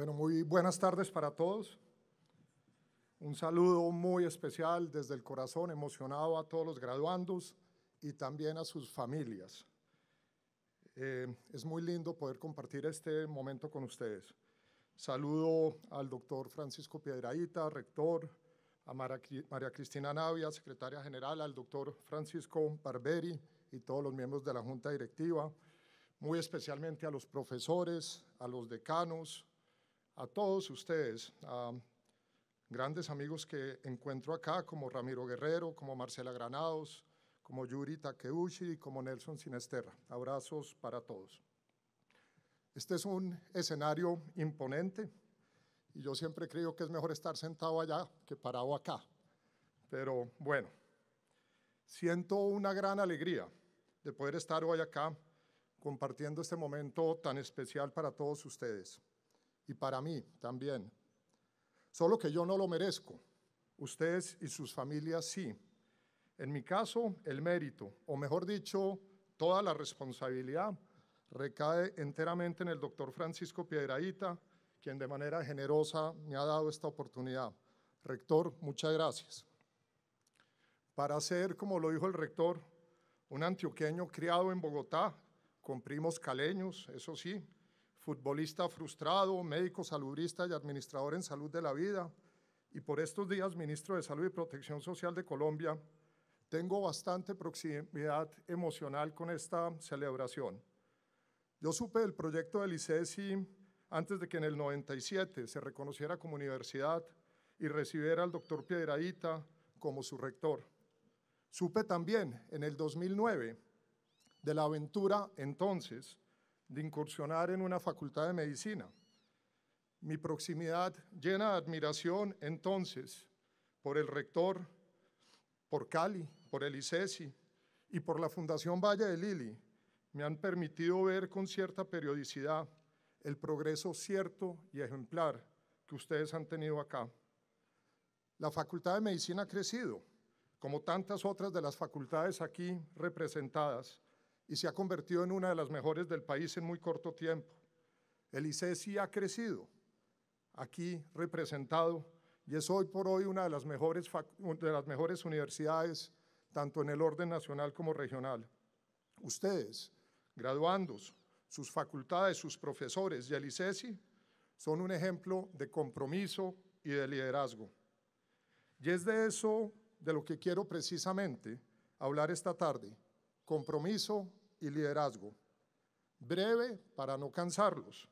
Bueno, muy buenas tardes para todos. Un saludo muy especial desde el corazón, emocionado a todos los graduandos y también a sus familias. Eh, es muy lindo poder compartir este momento con ustedes. Saludo al doctor Francisco Piedraíta, rector, a María Cristina Navia, secretaria general, al doctor Francisco Barberi y todos los miembros de la Junta Directiva, muy especialmente a los profesores, a los decanos, a todos ustedes, a grandes amigos que encuentro acá, como Ramiro Guerrero, como Marcela Granados, como Yuri Takeuchi y como Nelson Sinesterra. Abrazos para todos. Este es un escenario imponente y yo siempre creo que es mejor estar sentado allá que parado acá. Pero bueno, siento una gran alegría de poder estar hoy acá compartiendo este momento tan especial para todos ustedes y para mí también. Solo que yo no lo merezco. Ustedes y sus familias sí. En mi caso, el mérito, o mejor dicho, toda la responsabilidad, recae enteramente en el doctor Francisco Piedraíta, quien de manera generosa me ha dado esta oportunidad. Rector, muchas gracias. Para ser, como lo dijo el rector, un antioqueño criado en Bogotá, con primos caleños, eso sí, futbolista frustrado, médico salubrista y administrador en salud de la vida, y por estos días ministro de Salud y Protección Social de Colombia, tengo bastante proximidad emocional con esta celebración. Yo supe del proyecto del ICESI antes de que en el 97 se reconociera como universidad y recibiera al doctor Piedraíta como su rector. Supe también en el 2009 de la aventura entonces de incursionar en una facultad de medicina. Mi proximidad llena de admiración entonces por el rector, por Cali, por el ICESI e y por la Fundación Valle de Lili me han permitido ver con cierta periodicidad el progreso cierto y ejemplar que ustedes han tenido acá. La Facultad de Medicina ha crecido, como tantas otras de las facultades aquí representadas, y se ha convertido en una de las mejores del país en muy corto tiempo. El ICESI e ha crecido, aquí representado, y es hoy por hoy una de las mejores, de las mejores universidades, tanto en el orden nacional como regional. Ustedes, graduandos, sus facultades, sus profesores y el ICESI e son un ejemplo de compromiso y de liderazgo. Y es de eso de lo que quiero precisamente hablar esta tarde, compromiso y liderazgo. Breve para no cansarlos.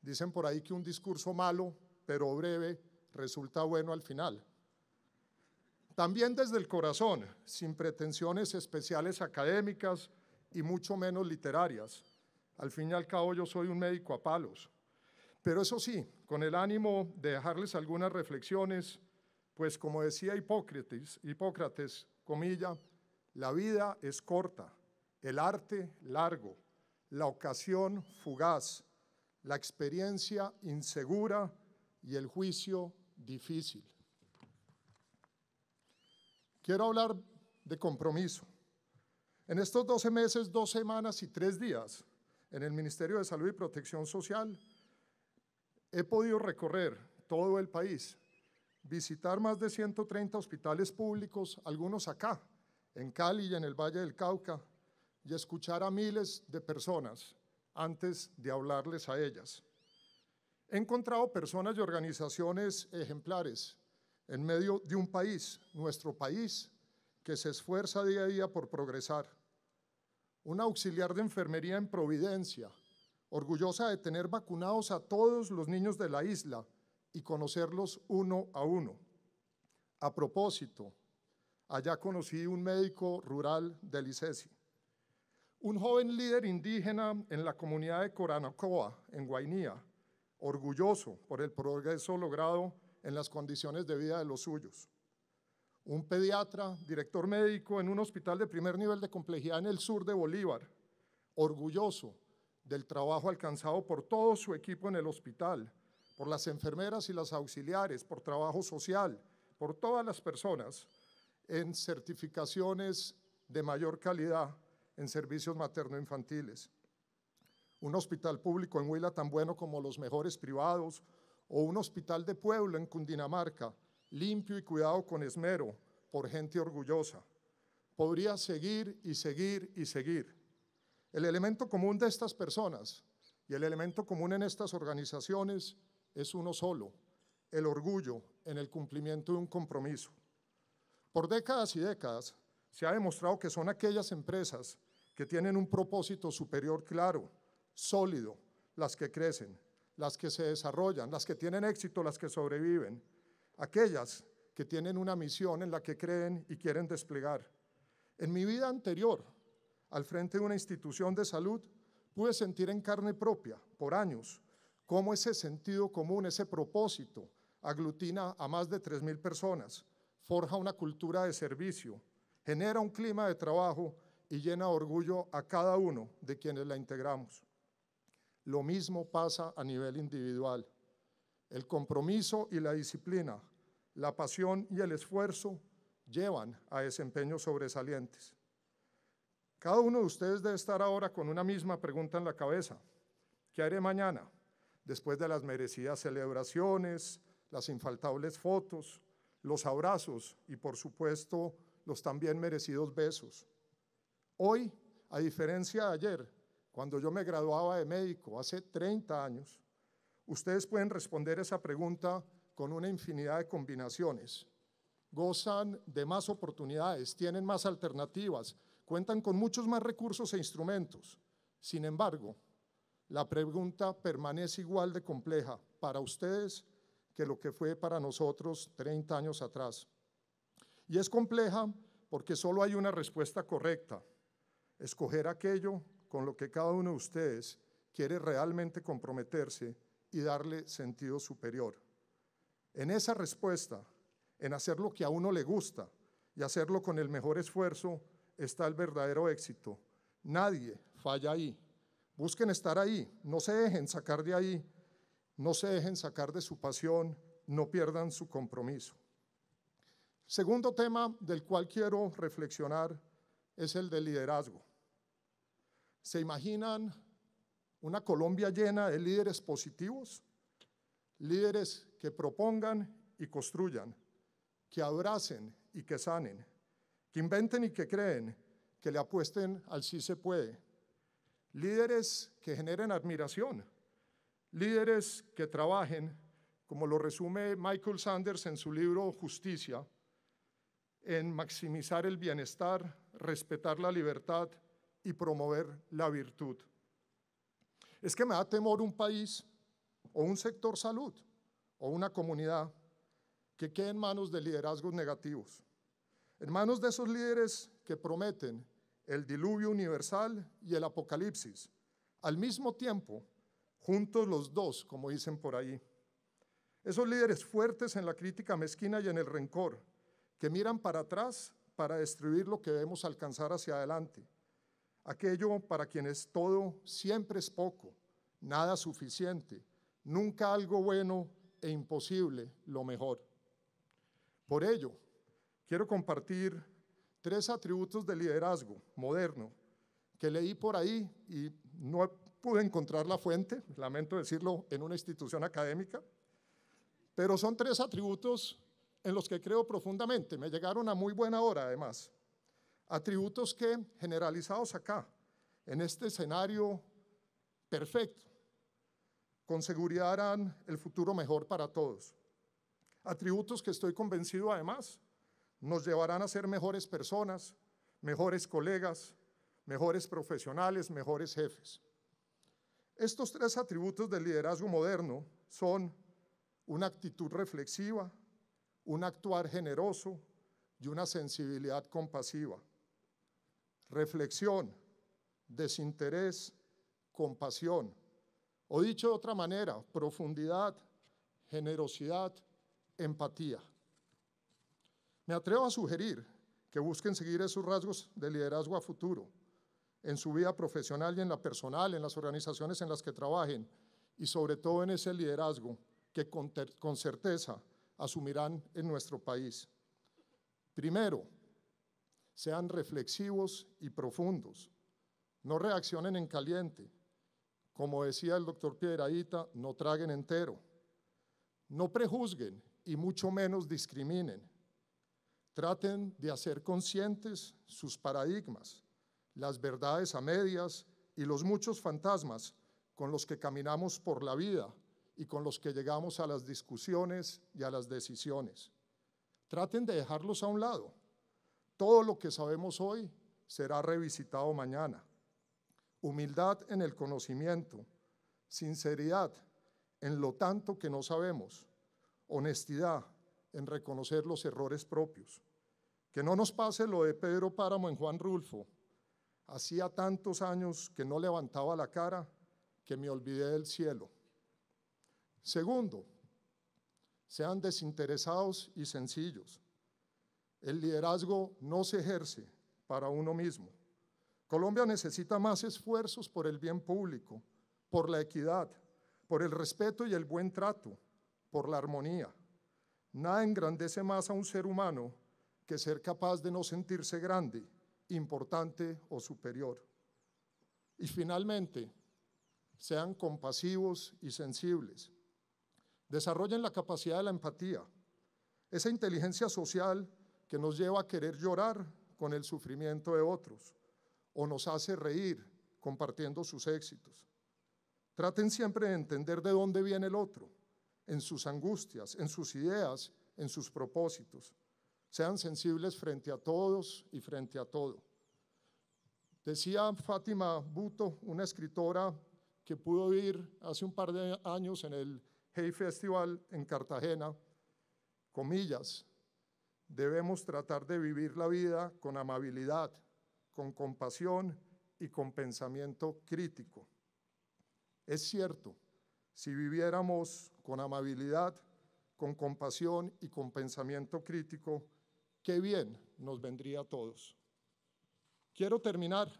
Dicen por ahí que un discurso malo, pero breve, resulta bueno al final. También desde el corazón, sin pretensiones especiales académicas y mucho menos literarias. Al fin y al cabo yo soy un médico a palos. Pero eso sí, con el ánimo de dejarles algunas reflexiones, pues como decía Hipócrates, Hipócrates, comilla, la vida es corta el arte largo, la ocasión fugaz, la experiencia insegura y el juicio difícil. Quiero hablar de compromiso. En estos 12 meses, dos semanas y tres días en el Ministerio de Salud y Protección Social, he podido recorrer todo el país, visitar más de 130 hospitales públicos, algunos acá, en Cali y en el Valle del Cauca, y escuchar a miles de personas antes de hablarles a ellas. He encontrado personas y organizaciones ejemplares en medio de un país, nuestro país, que se esfuerza día a día por progresar. Una auxiliar de enfermería en Providencia, orgullosa de tener vacunados a todos los niños de la isla y conocerlos uno a uno. A propósito, allá conocí un médico rural de ICESI un joven líder indígena en la comunidad de Coranacoa, en Guainía, orgulloso por el progreso logrado en las condiciones de vida de los suyos. Un pediatra, director médico en un hospital de primer nivel de complejidad en el sur de Bolívar, orgulloso del trabajo alcanzado por todo su equipo en el hospital, por las enfermeras y las auxiliares, por trabajo social, por todas las personas en certificaciones de mayor calidad en servicios materno-infantiles. Un hospital público en Huila tan bueno como los mejores privados, o un hospital de pueblo en Cundinamarca, limpio y cuidado con esmero por gente orgullosa. Podría seguir y seguir y seguir. El elemento común de estas personas y el elemento común en estas organizaciones es uno solo, el orgullo en el cumplimiento de un compromiso. Por décadas y décadas, se ha demostrado que son aquellas empresas que tienen un propósito superior claro, sólido, las que crecen, las que se desarrollan, las que tienen éxito, las que sobreviven, aquellas que tienen una misión en la que creen y quieren desplegar. En mi vida anterior, al frente de una institución de salud, pude sentir en carne propia, por años, cómo ese sentido común, ese propósito, aglutina a más de 3.000 personas, forja una cultura de servicio, genera un clima de trabajo y llena orgullo a cada uno de quienes la integramos. Lo mismo pasa a nivel individual. El compromiso y la disciplina, la pasión y el esfuerzo llevan a desempeños sobresalientes. Cada uno de ustedes debe estar ahora con una misma pregunta en la cabeza. ¿Qué haré mañana? Después de las merecidas celebraciones, las infaltables fotos, los abrazos y por supuesto los también merecidos besos. Hoy, a diferencia de ayer, cuando yo me graduaba de médico hace 30 años, ustedes pueden responder esa pregunta con una infinidad de combinaciones. Gozan de más oportunidades, tienen más alternativas, cuentan con muchos más recursos e instrumentos. Sin embargo, la pregunta permanece igual de compleja para ustedes que lo que fue para nosotros 30 años atrás. Y es compleja porque solo hay una respuesta correcta. Escoger aquello con lo que cada uno de ustedes quiere realmente comprometerse y darle sentido superior. En esa respuesta, en hacer lo que a uno le gusta y hacerlo con el mejor esfuerzo, está el verdadero éxito. Nadie falla ahí. Busquen estar ahí, no se dejen sacar de ahí, no se dejen sacar de su pasión, no pierdan su compromiso. Segundo tema del cual quiero reflexionar es el de liderazgo. ¿Se imaginan una Colombia llena de líderes positivos? Líderes que propongan y construyan, que abracen y que sanen, que inventen y que creen, que le apuesten al sí se puede. Líderes que generen admiración, líderes que trabajen, como lo resume Michael Sanders en su libro Justicia, en maximizar el bienestar, respetar la libertad y promover la virtud. Es que me da temor un país o un sector salud o una comunidad que quede en manos de liderazgos negativos, en manos de esos líderes que prometen el diluvio universal y el apocalipsis, al mismo tiempo, juntos los dos, como dicen por ahí. Esos líderes fuertes en la crítica mezquina y en el rencor, que miran para atrás para destruir lo que debemos alcanzar hacia adelante. Aquello para quienes todo siempre es poco, nada suficiente, nunca algo bueno e imposible lo mejor. Por ello, quiero compartir tres atributos de liderazgo moderno que leí por ahí y no pude encontrar la fuente, lamento decirlo, en una institución académica, pero son tres atributos en los que creo profundamente, me llegaron a muy buena hora además. Atributos que, generalizados acá, en este escenario perfecto, con seguridad harán el futuro mejor para todos. Atributos que estoy convencido además nos llevarán a ser mejores personas, mejores colegas, mejores profesionales, mejores jefes. Estos tres atributos del liderazgo moderno son una actitud reflexiva, un actuar generoso y una sensibilidad compasiva. Reflexión, desinterés, compasión. O dicho de otra manera, profundidad, generosidad, empatía. Me atrevo a sugerir que busquen seguir esos rasgos de liderazgo a futuro, en su vida profesional y en la personal, en las organizaciones en las que trabajen y sobre todo en ese liderazgo que con, certeza asumirán en nuestro país. Primero, sean reflexivos y profundos. No reaccionen en caliente. Como decía el doctor Piedraíta, no traguen entero. No prejuzguen y mucho menos discriminen. Traten de hacer conscientes sus paradigmas, las verdades a medias y los muchos fantasmas con los que caminamos por la vida y con los que llegamos a las discusiones y a las decisiones. Traten de dejarlos a un lado. Todo lo que sabemos hoy será revisitado mañana. Humildad en el conocimiento, sinceridad en lo tanto que no sabemos, honestidad en reconocer los errores propios. Que no nos pase lo de Pedro Páramo en Juan Rulfo. Hacía tantos años que no levantaba la cara que me olvidé del cielo. Segundo, sean desinteresados y sencillos. El liderazgo no se ejerce para uno mismo. Colombia necesita más esfuerzos por el bien público, por la equidad, por el respeto y el buen trato, por la armonía. Nada engrandece más a un ser humano que ser capaz de no sentirse grande, importante o superior. Y finalmente, sean compasivos y sensibles. Desarrollen la capacidad de la empatía, esa inteligencia social que nos lleva a querer llorar con el sufrimiento de otros o nos hace reír compartiendo sus éxitos. Traten siempre de entender de dónde viene el otro, en sus angustias, en sus ideas, en sus propósitos. Sean sensibles frente a todos y frente a todo. Decía Fátima Buto, una escritora que pudo ir hace un par de años en el Hey Festival en Cartagena, comillas, debemos tratar de vivir la vida con amabilidad, con compasión y con pensamiento crítico. Es cierto, si viviéramos con amabilidad, con compasión y con pensamiento crítico, qué bien nos vendría a todos. Quiero terminar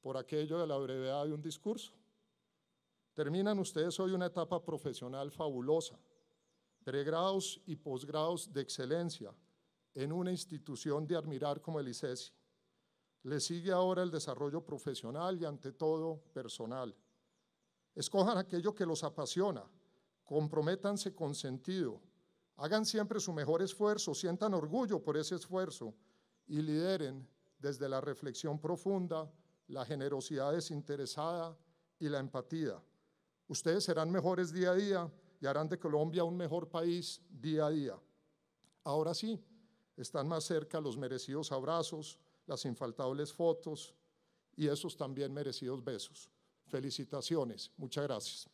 por aquello de la brevedad de un discurso. Terminan ustedes hoy una etapa profesional fabulosa, pregrados y posgrados de excelencia en una institución de admirar como el ICESI. E Le sigue ahora el desarrollo profesional y ante todo personal. Escojan aquello que los apasiona, comprométanse con sentido, hagan siempre su mejor esfuerzo, sientan orgullo por ese esfuerzo y lideren desde la reflexión profunda, la generosidad desinteresada y la empatía. Ustedes serán mejores día a día y harán de Colombia un mejor país día a día. Ahora sí, están más cerca los merecidos abrazos, las infaltables fotos y esos también merecidos besos. Felicitaciones. Muchas gracias.